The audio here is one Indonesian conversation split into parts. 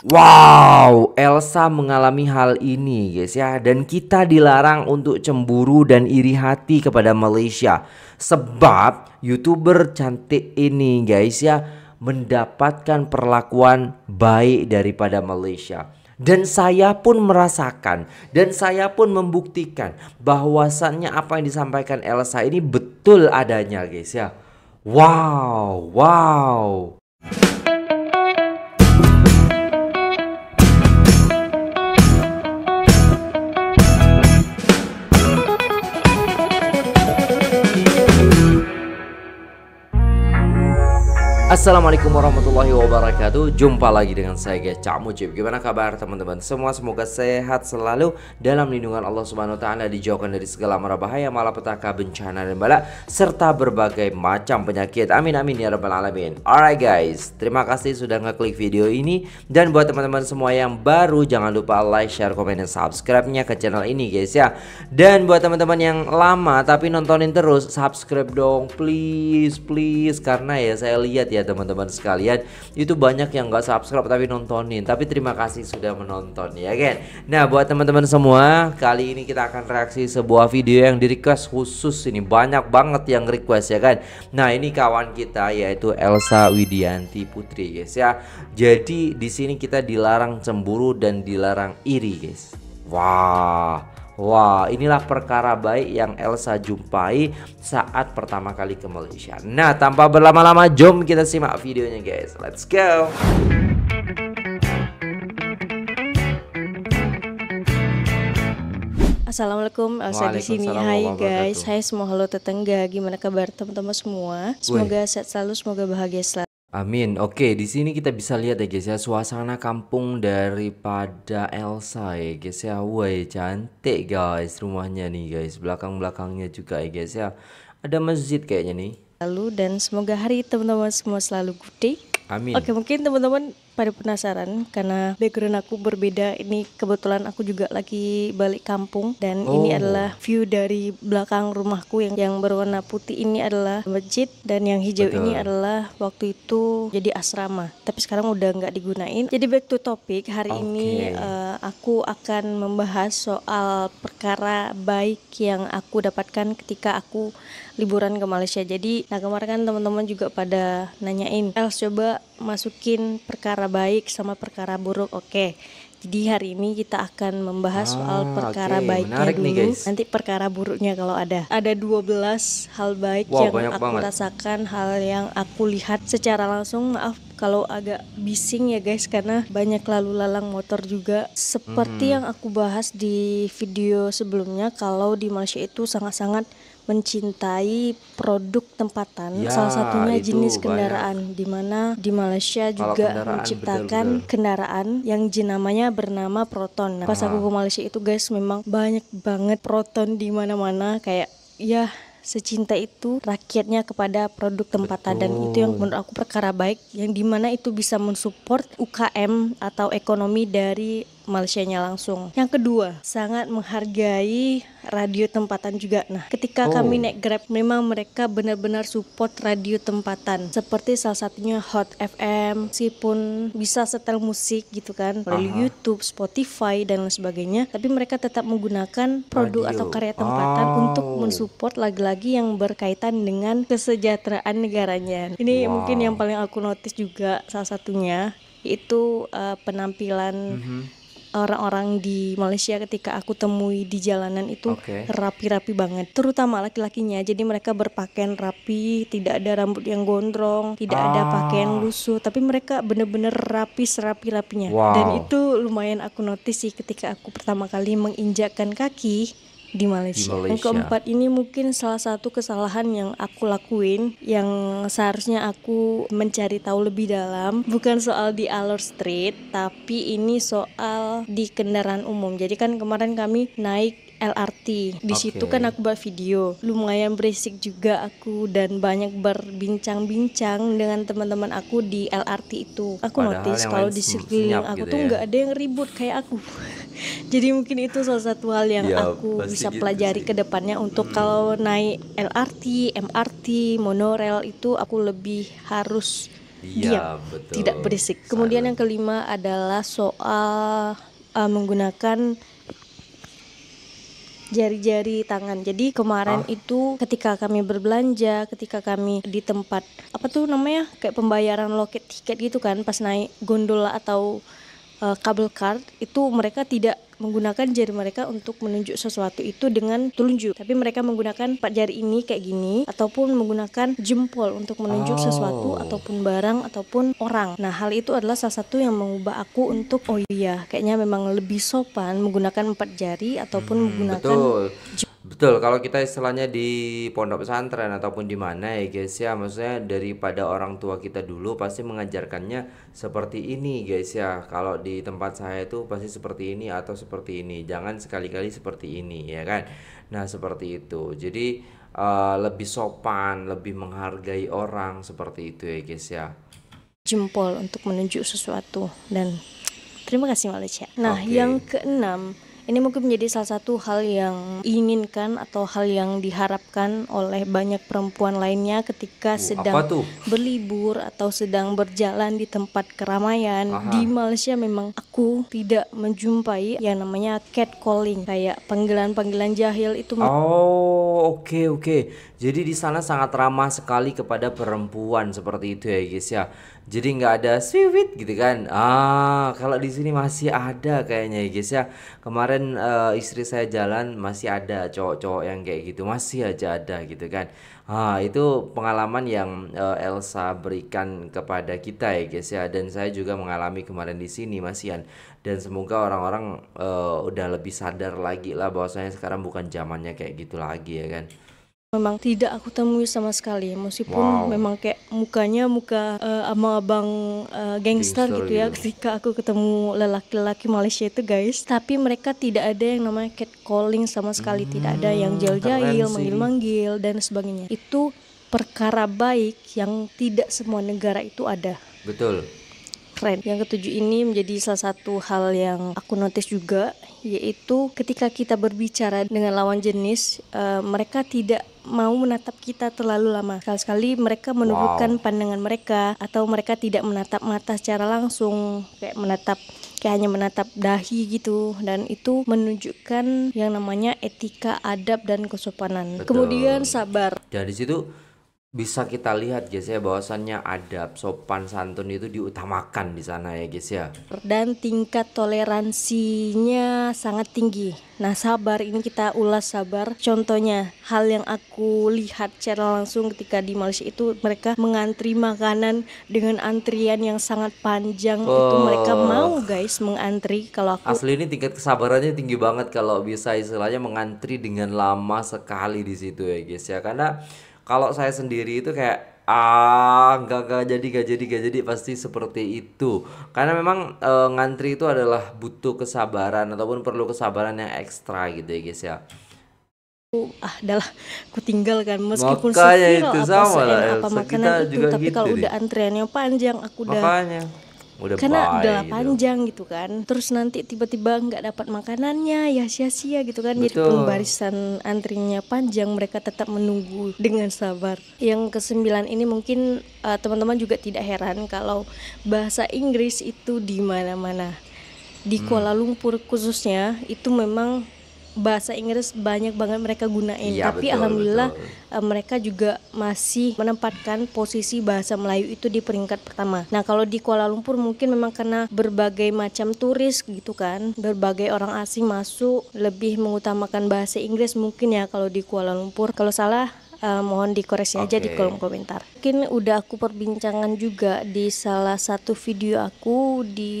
Wow, Elsa mengalami hal ini, guys ya. Dan kita dilarang untuk cemburu dan iri hati kepada Malaysia sebab YouTuber cantik ini, guys ya, mendapatkan perlakuan baik daripada Malaysia. Dan saya pun merasakan dan saya pun membuktikan bahwasannya apa yang disampaikan Elsa ini betul adanya, guys ya. Wow, wow. Assalamualaikum warahmatullahi wabarakatuh Jumpa lagi dengan saya Cak Mujib Gimana kabar teman-teman semua Semoga sehat selalu dalam lindungan Allah Subhanahu Wa Taala Dijauhkan dari segala mara bahaya Malapetaka, bencana dan bala Serta berbagai macam penyakit Amin amin ya rabbal alamin Alright guys Terima kasih sudah ngeklik video ini Dan buat teman-teman semua yang baru Jangan lupa like, share, komen, dan subscribe-nya ke channel ini guys ya Dan buat teman-teman yang lama Tapi nontonin terus Subscribe dong please please Karena ya saya lihat ya ya teman-teman sekalian itu banyak yang nggak subscribe tapi nontonin tapi terima kasih sudah menonton ya kan nah buat teman-teman semua kali ini kita akan reaksi sebuah video yang di request khusus ini banyak banget yang request ya kan nah ini kawan kita yaitu Elsa Widianti Putri guys ya jadi di sini kita dilarang cemburu dan dilarang iri guys wah Wah, inilah perkara baik yang Elsa jumpai saat pertama kali ke Malaysia. Nah, tanpa berlama-lama, jom kita simak videonya, guys. Let's go! Assalamualaikum, saya di sini. Hai guys, hai semua halo tetangga. Gimana kabar teman-teman semua? Semoga sehat selalu, semoga bahagia selalu. Amin. Oke, di sini kita bisa lihat ya guys ya suasana kampung daripada Elsa ya guys ya. Woi, cantik guys rumahnya nih guys. Belakang-belakangnya juga ya guys ya. Ada masjid kayaknya nih. Lalu dan semoga hari teman-teman semua selalu gede. Amin. Oke, mungkin teman-teman pada penasaran karena background aku berbeda. Ini kebetulan aku juga lagi balik kampung dan oh. ini adalah view dari belakang rumahku yang yang berwarna putih ini adalah masjid dan yang hijau Betul. ini adalah waktu itu jadi asrama. Tapi sekarang udah nggak digunain. Jadi back to topic hari okay. ini uh, aku akan membahas soal perkara baik yang aku dapatkan ketika aku liburan ke Malaysia. Jadi nah kemarin kan teman-teman juga pada nanyain, "Els coba masukin perkara baik sama perkara buruk. Oke. Jadi hari ini kita akan membahas ah, soal perkara okay. baiknya Menarik dulu. Nih guys. Nanti perkara buruknya kalau ada. Ada 12 hal baik wow, yang aku banget. rasakan, hal yang aku lihat secara langsung. Maaf kalau agak bising ya guys karena banyak lalu lalang motor juga seperti hmm. yang aku bahas di video sebelumnya kalau di Malaysia itu sangat-sangat mencintai produk tempatan ya, salah satunya jenis kendaraan di mana di Malaysia juga menciptakan betul, betul. kendaraan yang jenamanya bernama Proton. Nah, pas aku ke Malaysia itu guys memang banyak banget Proton di mana-mana kayak ya secinta itu rakyatnya kepada produk tempatan dan itu yang menurut aku perkara baik yang dimana itu bisa mensupport UKM atau ekonomi dari Malaysianya langsung. Yang kedua, sangat menghargai radio tempatan juga. Nah, ketika oh. kami naik Grab, memang mereka benar-benar support radio tempatan. Seperti salah satunya Hot FM, pun bisa setel musik gitu kan, melalui YouTube, Spotify dan lain sebagainya, tapi mereka tetap menggunakan produk radio. atau karya tempatan oh. untuk mensupport lagi-lagi yang berkaitan dengan kesejahteraan negaranya. Ini wow. mungkin yang paling aku notice juga salah satunya itu uh, eh, penampilan mm -hmm orang-orang di Malaysia ketika aku temui di jalanan itu rapi-rapi okay. banget, terutama laki-lakinya. Jadi mereka berpakaian rapi, tidak ada rambut yang gondrong, tidak ah. ada pakaian lusuh, tapi mereka benar-benar rapi serapi-rapinya. Wow. Dan itu lumayan aku notice sih ketika aku pertama kali menginjakkan kaki di Malaysia. Yang keempat ini mungkin salah satu kesalahan yang aku lakuin yang seharusnya aku mencari tahu lebih dalam bukan soal di Alor Street tapi ini soal di kendaraan umum. Jadi kan kemarin kami naik LRT. Di okay. situ kan aku buat video. Lumayan berisik juga aku dan banyak berbincang-bincang dengan teman-teman aku di LRT itu. Aku Padahal notice kalau di sekeliling aku gitu tuh ya. nggak ya? ada yang ribut kayak aku. Jadi mungkin itu salah satu hal yang ya, aku bisa gitu pelajari ke depannya untuk hmm. kalau naik LRT, MRT, monorail itu aku lebih harus Ya, diam, betul. tidak berisik. Kemudian Sana. yang kelima adalah soal uh, menggunakan jari-jari tangan. Jadi kemarin ah. itu ketika kami berbelanja, ketika kami di tempat apa tuh namanya kayak pembayaran loket tiket gitu kan, pas naik gondola atau uh, kabel card itu mereka tidak menggunakan jari mereka untuk menunjuk sesuatu itu dengan telunjuk tapi mereka menggunakan empat jari ini kayak gini ataupun menggunakan jempol untuk menunjuk oh. sesuatu ataupun barang ataupun orang nah hal itu adalah salah satu yang mengubah aku untuk oh iya kayaknya memang lebih sopan menggunakan empat jari ataupun hmm, menggunakan betul. Betul, kalau kita istilahnya di pondok pesantren ataupun di mana ya guys ya, maksudnya daripada orang tua kita dulu pasti mengajarkannya seperti ini guys ya. Kalau di tempat saya itu pasti seperti ini atau seperti ini, jangan sekali-kali seperti ini ya kan. Nah, seperti itu. Jadi uh, lebih sopan, lebih menghargai orang seperti itu ya guys ya. Jempol untuk menunjuk sesuatu dan terima kasih Malaysia. Nah, okay. yang keenam ini mungkin menjadi salah satu hal yang inginkan atau hal yang diharapkan oleh banyak perempuan lainnya ketika uh, sedang berlibur atau sedang berjalan di tempat keramaian. Aha. Di Malaysia memang aku tidak menjumpai yang namanya catcalling kayak panggilan-panggilan jahil itu. Oh, oke okay, oke. Okay. Jadi di sana sangat ramah sekali kepada perempuan seperti itu ya guys ya. Jadi nggak ada swiwit gitu kan. Ah, kalau di sini masih ada kayaknya ya guys ya. Kemarin uh, istri saya jalan masih ada cowok-cowok yang kayak gitu, masih aja ada gitu kan. Ah, itu pengalaman yang uh, Elsa berikan kepada kita ya guys ya dan saya juga mengalami kemarin di sini Masian dan semoga orang-orang uh, udah lebih sadar lagi lah bahwasanya sekarang bukan zamannya kayak gitu lagi ya kan. Memang tidak aku temui sama sekali, meskipun wow. memang kayak mukanya muka uh, eh, abang-abang uh, eh, gangster, gangster gitu ya. Gitu. Ketika aku ketemu lelaki-lelaki Malaysia itu guys, tapi mereka tidak ada yang namanya catcalling sama sekali, hmm, tidak ada yang hmm, jahil-jahil, manggil-manggil dan sebagainya. Itu perkara baik yang tidak semua negara itu ada. Betul keren. Yang ketujuh ini menjadi salah satu hal yang aku notice juga yaitu ketika kita berbicara dengan lawan jenis uh, mereka tidak mau menatap kita terlalu lama. Sekali-sekali mereka menurunkan wow. pandangan mereka atau mereka tidak menatap mata secara langsung, kayak menatap kayak hanya menatap dahi gitu dan itu menunjukkan yang namanya etika, adab dan kesopanan. Betul. Kemudian sabar. Dari situ bisa kita lihat guys ya bahwasannya adab sopan santun itu diutamakan di sana ya guys ya dan tingkat toleransinya sangat tinggi nah sabar ini kita ulas sabar contohnya hal yang aku lihat secara langsung ketika di Malaysia itu mereka mengantri makanan dengan antrian yang sangat panjang oh. itu mereka oh. mau guys mengantri kalau aku asli ini tingkat kesabarannya tinggi banget kalau bisa istilahnya mengantri dengan lama sekali di situ ya guys ya karena kalau saya sendiri itu kayak ah nggak nggak jadi nggak jadi nggak jadi pasti seperti itu karena memang e, ngantri itu adalah butuh kesabaran ataupun perlu kesabaran yang ekstra gitu ya guys ya ah adalah aku kan meskipun Makanya itu apa sama lah, apa makanan itu tapi gitu kalau udah antriannya panjang aku udah Makanya udah karena bye, udah gitu. panjang gitu. kan terus nanti tiba-tiba nggak dapat makanannya ya sia-sia gitu kan Betul. jadi pembarisan antrinya panjang mereka tetap menunggu dengan sabar yang kesembilan ini mungkin teman eh, teman-teman juga tidak heran kalau bahasa Inggris itu di mana-mana di hmm. Kuala Lumpur khususnya itu memang bahasa Inggris banyak banget mereka gunain. Ya, Tapi betul, alhamdulillah betul. Eh, mereka juga masih menempatkan posisi bahasa Melayu itu di peringkat pertama. Nah, kalau di Kuala Lumpur mungkin memang karena berbagai macam turis gitu kan, berbagai orang asing masuk lebih mengutamakan bahasa Inggris mungkin ya kalau di Kuala Lumpur. Kalau salah uh, mohon dikoreksi okay. aja di kolom komentar. Mungkin udah aku perbincangan juga di salah satu video aku di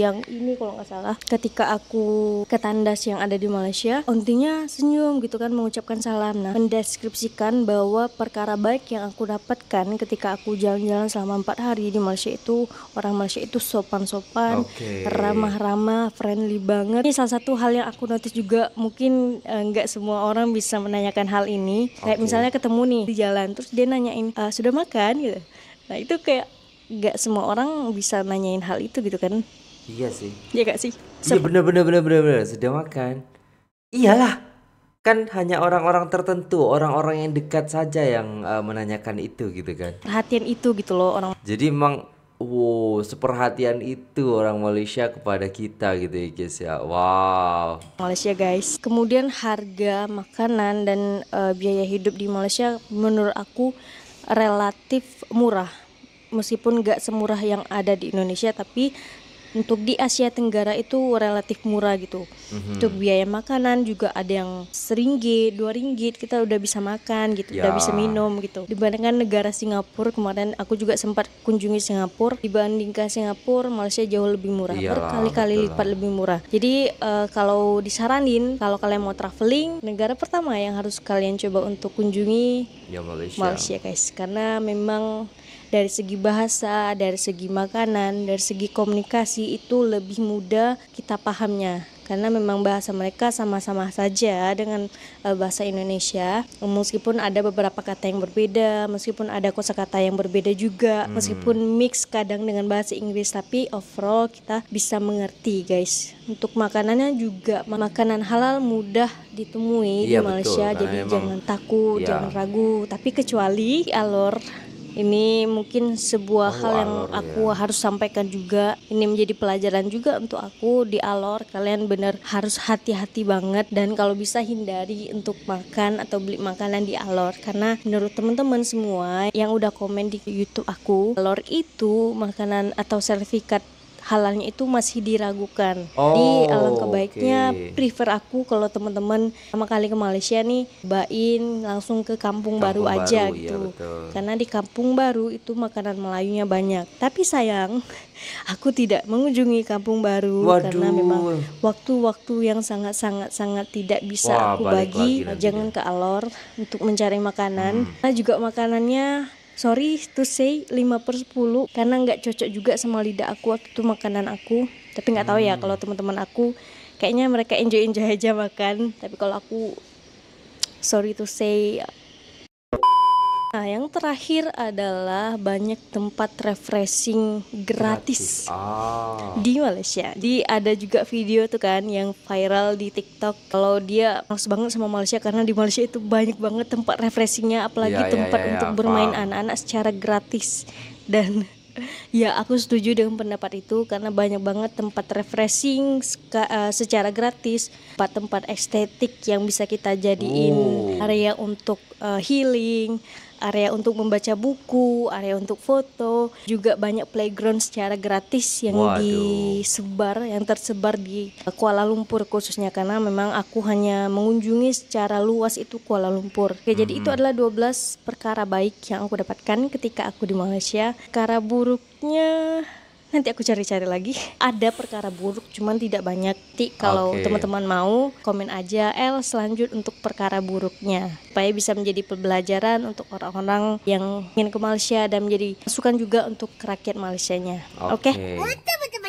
yang ini kalau nggak salah. Ketika aku ke tandas yang ada di Malaysia, ontinya senyum gitu kan mengucapkan salam. Nah, mendeskripsikan bahwa perkara baik yang aku dapatkan ketika aku jalan-jalan selama empat hari di Malaysia itu orang Malaysia itu sopan-sopan, okay. ramah-ramah, friendly banget. Ini salah satu hal yang aku notice juga mungkin eh, nggak uh, semua orang bisa menanyakan hal ini. Okay. Kayak misalnya iya. ketemu nih di jalan terus dia nanyain e, sudah makan gitu nah itu kayak nggak semua orang bisa nanyain hal itu gitu kan iya sih iya gak sih Sep iya bener bener bener bener bener sudah makan iyalah kan hanya orang-orang tertentu orang-orang yang dekat saja yang uh, menanyakan itu gitu kan perhatian itu gitu loh orang jadi emang wow seperhatian itu orang Malaysia kepada kita gitu ya guys ya wow Malaysia guys kemudian harga makanan dan uh, biaya hidup di Malaysia menurut aku relatif murah meskipun gak semurah yang ada di Indonesia tapi untuk di Asia Tenggara itu relatif murah gitu. Mm-hmm. Untuk biaya makanan juga ada yang seringgit, dua ringgit kita udah bisa makan gitu, yeah. udah bisa ya. minum gitu. Dibandingkan negara Singapura kemarin aku juga sempat kunjungi Singapura, dibandingkan Singapura Malaysia jauh lebih murah, iya, berkali-kali lipat lebih murah. Jadi uh, kalau disaranin kalau kalian mau traveling, negara pertama yang harus kalian coba untuk kunjungi ya Malaysia. Malaysia guys, karena memang dari segi bahasa, dari segi makanan, dari segi komunikasi itu lebih mudah kita pahamnya karena memang bahasa mereka sama-sama saja dengan eh, bahasa Indonesia meskipun ada beberapa kata yang berbeda meskipun ada kosakata yang berbeda juga hmm. meskipun mix kadang dengan bahasa Inggris tapi overall kita bisa mengerti guys untuk makanannya juga makanan halal mudah ditemui iya, di Malaysia betul, jadi jangan takut iya. jangan ragu tapi kecuali alur ini mungkin sebuah oh, hal yang aku ya. harus sampaikan juga ini menjadi pelajaran juga untuk aku di alor kalian benar harus hati-hati banget dan kalau bisa hindari untuk makan atau beli makanan di alor karena menurut teman-teman semua yang udah komen di YouTube aku alor itu makanan atau sertifikat halalnya itu masih diragukan. Oh, Jadi alangkah baiknya okay. prefer aku kalau teman-teman sama kali ke Malaysia nih bain langsung ke kampung, kampung baru, baru aja iya, gitu. betul. Karena di kampung baru itu makanan Melayunya banyak. Tapi sayang aku tidak mengunjungi kampung baru Waduh. karena memang waktu-waktu yang sangat-sangat sangat tidak bisa Wah, aku bagi jangan ke Alor untuk mencari makanan. Hmm. Nah juga makanannya sorry to say 5 per 10 karena nggak cocok juga sama lidah aku waktu itu makanan aku tapi nggak tahu ya hmm. kalau teman-teman aku kayaknya mereka enjoy enjoy aja makan tapi kalau aku sorry to say Nah, yang terakhir adalah banyak tempat refreshing gratis, gratis. Ah. di Malaysia. Di ada juga video tuh kan yang viral di TikTok. Kalau dia males banget sama Malaysia karena di Malaysia itu banyak banget tempat refreshingnya, apalagi ya, tempat ya, ya, untuk iya. bermain anak-anak secara gratis dan Ya, aku setuju dengan pendapat itu karena banyak banget tempat refreshing eh, secara gratis, tempat-tempat estetik yang bisa kita jadiin oh. area untuk eh, healing, area untuk membaca buku, area untuk foto, juga banyak playground secara gratis yang Waduh. disebar, yang tersebar di Kuala Lumpur khususnya karena memang aku hanya mengunjungi secara luas itu Kuala Lumpur. Oke, hmm. jadi itu hmm. adalah 12 perkara baik yang aku dapatkan ketika aku di Malaysia. Perkara buruknya nanti aku cari-cari lagi ada perkara buruk cuman tidak banyak ti kalau okay. teman-teman mau komen aja L selanjut untuk perkara buruknya supaya bisa menjadi pembelajaran untuk orang-orang yang ingin ke Malaysia dan menjadi masukan juga untuk rakyat Malaysianya oke okay. okay.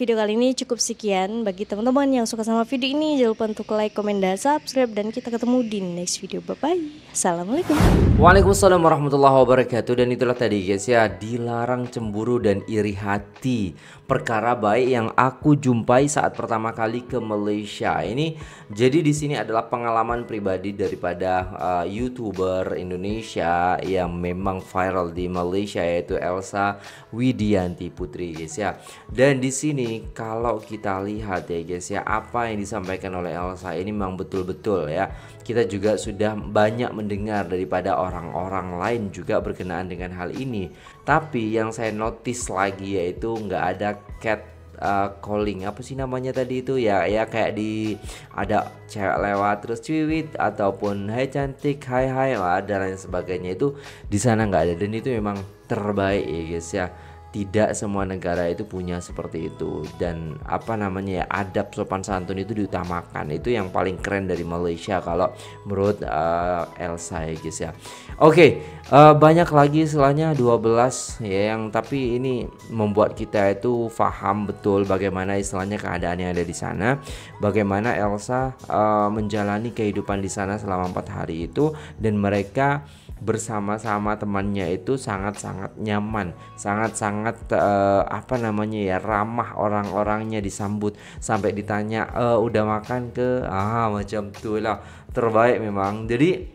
Video kali ini cukup sekian. Bagi teman-teman yang suka sama video ini, jangan lupa untuk like, komen, dan subscribe. Dan kita ketemu di next video. Bye-bye. Assalamualaikum. Waalaikumsalam warahmatullahi wabarakatuh. Dan itulah tadi guys ya, dilarang cemburu dan iri hati perkara baik yang aku jumpai saat pertama kali ke Malaysia. Ini jadi di sini adalah pengalaman pribadi daripada uh, YouTuber Indonesia yang memang viral di Malaysia yaitu Elsa Widianti Putri guys ya. Dan di sini kalau kita lihat ya guys ya apa yang disampaikan oleh Elsa ini memang betul-betul ya. Kita juga sudah banyak mendengar daripada orang-orang lain juga berkenaan dengan hal ini. Tapi yang saya notice lagi yaitu nggak ada cat uh, calling apa sih namanya tadi itu ya ya kayak di ada cewek lewat terus cewit ataupun hai cantik hai hai dan lain sebagainya itu di sana nggak ada dan itu memang terbaik ya guys ya tidak semua negara itu punya seperti itu dan apa namanya ya adab sopan santun itu diutamakan itu yang paling keren dari Malaysia kalau menurut uh, Elsa ya guys ya oke okay, uh, eh, banyak lagi istilahnya 12 ya yang tapi ini membuat kita itu paham betul bagaimana istilahnya keadaan yang ada di sana bagaimana Elsa uh, menjalani kehidupan di sana selama empat hari itu dan mereka bersama-sama temannya itu sangat-sangat nyaman, sangat-sangat uh, apa namanya ya ramah orang-orangnya disambut sampai ditanya e, udah makan ke ah macam tuh lah terbaik memang. Jadi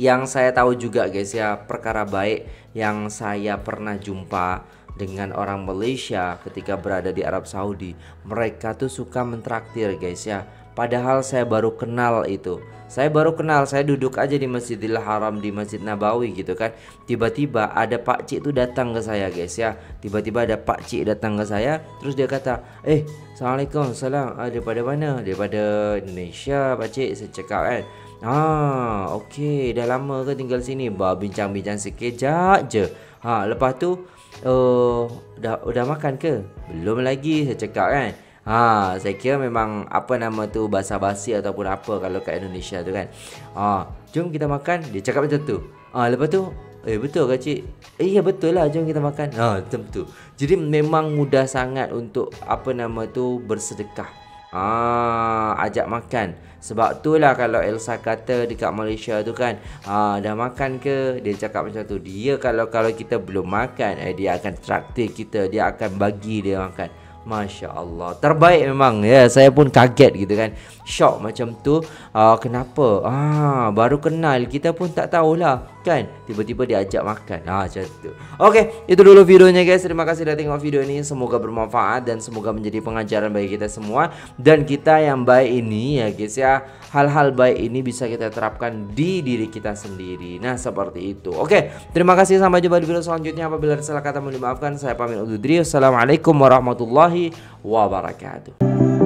yang saya tahu juga guys ya perkara baik yang saya pernah jumpa dengan orang Malaysia ketika berada di Arab Saudi mereka tuh suka mentraktir guys ya Padahal saya baru kenal itu. Saya baru kenal, saya duduk aja di Masjidil Haram di Masjid Nabawi gitu kan. Tiba-tiba ada Pak Cik itu datang ke saya, guys ya. Tiba-tiba ada Pak Cik datang ke saya, terus dia kata, "Eh, Assalamualaikum, salam. Ah, daripada mana? Daripada Indonesia, Pak Cik." Saya cakap kan. Ah, okey, dah lama ke tinggal sini? Bah bincang-bincang sekejap je. Ha, lepas tu Oh, uh, dah, dah makan ke? Belum lagi saya cakap kan Ha, saya kira memang apa nama tu basa basi ataupun apa kalau kat Indonesia tu kan. Ha, jom kita makan. Dia cakap macam tu. Ha, lepas tu, eh betul ke cik? Eh ya betul lah jom kita makan. Ha, macam tu. Jadi memang mudah sangat untuk apa nama tu bersedekah. Ah, ha, ajak makan. Sebab tu lah kalau Elsa kata dekat Malaysia tu kan ha, Dah makan ke? Dia cakap macam tu Dia kalau kalau kita belum makan eh, Dia akan traktir kita Dia akan bagi dia makan Masya Allah Terbaik memang ya Saya pun kaget gitu kan Shock macam tu uh, Kenapa ah, Baru kenal Kita pun tak tahulah Kan Tiba-tiba diajak makan ah, Macam tu Okay Itu dulu videonya guys Terima kasih dah tengok video ini Semoga bermanfaat Dan semoga menjadi pengajaran bagi kita semua Dan kita yang baik ini ya guys ya Hal-hal baik ini bisa kita terapkan di diri kita sendiri Nah seperti itu Oke okay, Terima kasih Sampai jumpa di video selanjutnya Apabila ada salah kata mohon dimaafkan Saya pamit undur diri Assalamualaikum warahmatullahi warahmatullahi wabarakatuh.